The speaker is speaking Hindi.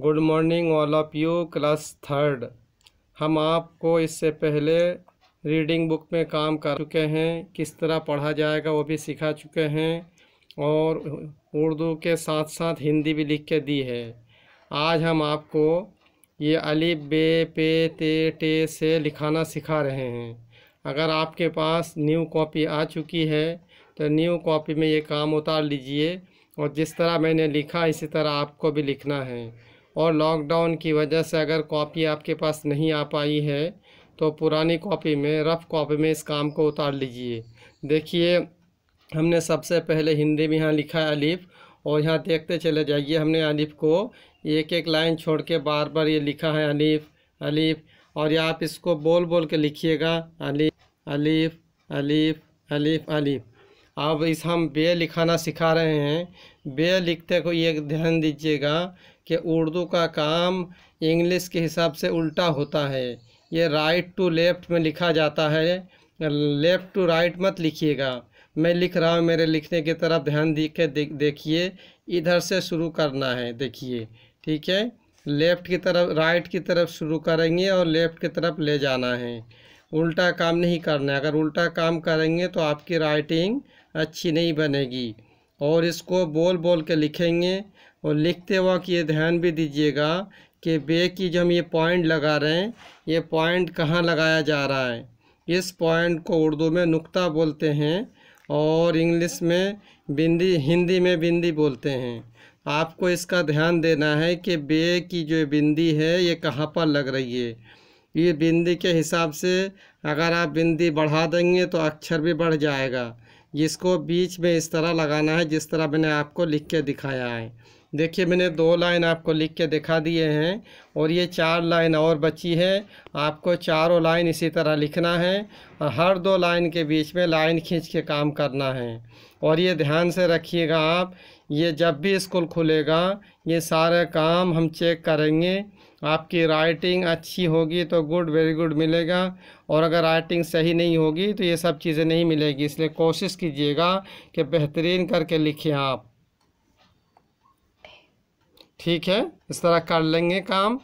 good morning all of you class third हम आपको इससे पहले रीडिंग बुक में काम कर चुके हैं किस तरह पढ़ा जाएगा वो भी सिखा चुके हैं और उर्दू के साथ साथ हिंदी भी लिख के दी है आज हम आपको ये अली बे पे ते टे से लिखाना सिखा रहे हैं अगर आपके पास न्यू कॉपी आ चुकी है तो न्यू कॉपी में ये काम उतार लीजिए और जिस तरह मैंने लिखा इसी तरह आपको भी लिखना है और लॉकडाउन की वजह से अगर कॉपी आपके पास नहीं आ पाई है तो पुरानी कॉपी में रफ़ कॉपी में इस काम को उतार लीजिए देखिए हमने सबसे पहले हिंदी में यहाँ लिखा है अलिफ और यहाँ देखते चले जाइए हमने अलिफ को एक एक लाइन छोड़ के बार बार ये लिखा है अलिफ अलिफ और ये आप इसको बोल बोल के लिखिएगा अलिफ अलिफ अलिफ अलिफ अलिफ अब इस हम बे लिखाना सिखा रहे हैं बे लिखते को ये ध्यान दीजिएगा कि उर्दू का काम इंग्लिश के हिसाब से उल्टा होता है ये राइट टू लेफ़्ट में लिखा जाता है लेफ़्ट टू राइट मत लिखिएगा मैं लिख रहा हूँ मेरे लिखने की तरफ ध्यान दी के देखिए इधर से शुरू करना है देखिए ठीक है लेफ़्ट की तरफ राइट की तरफ शुरू करेंगे और लेफ़्ट की तरफ ले जाना है उल्टा काम नहीं करना है अगर उल्टा काम करेंगे तो आपकी राइटिंग अच्छी नहीं बनेगी और इसको बोल बोल के लिखेंगे और लिखते वक्त ये ध्यान भी दीजिएगा कि बे की जो हम ये पॉइंट लगा रहे हैं ये पॉइंट कहाँ लगाया जा रहा है इस पॉइंट को उर्दू में नुक्ता बोलते हैं और इंग्लिश में बिंदी हिंदी में बिंदी बोलते हैं आपको इसका ध्यान देना है कि बे की जो बिंदी है ये कहाँ पर लग रही है ये बिंदी के हिसाब से अगर आप बिंदी बढ़ा देंगे तो अक्षर भी बढ़ जाएगा जिसको बीच में इस तरह लगाना है जिस तरह मैंने आपको लिख के दिखाया है देखिए मैंने दो लाइन आपको लिख के दिखा दिए हैं और ये चार लाइन और बची है आपको चारों लाइन इसी तरह लिखना है और हर दो लाइन के बीच में लाइन खींच के काम करना है और ये ध्यान से रखिएगा आप ये जब भी स्कूल खुलेगा ये सारे काम हम चेक करेंगे आपकी राइटिंग अच्छी होगी तो गुड वेरी गुड मिलेगा और अगर राइटिंग सही नहीं होगी तो ये सब चीज़ें नहीं मिलेगी इसलिए कोशिश कीजिएगा कि बेहतरीन करके लिखें आप ठीक है इस तरह कर लेंगे काम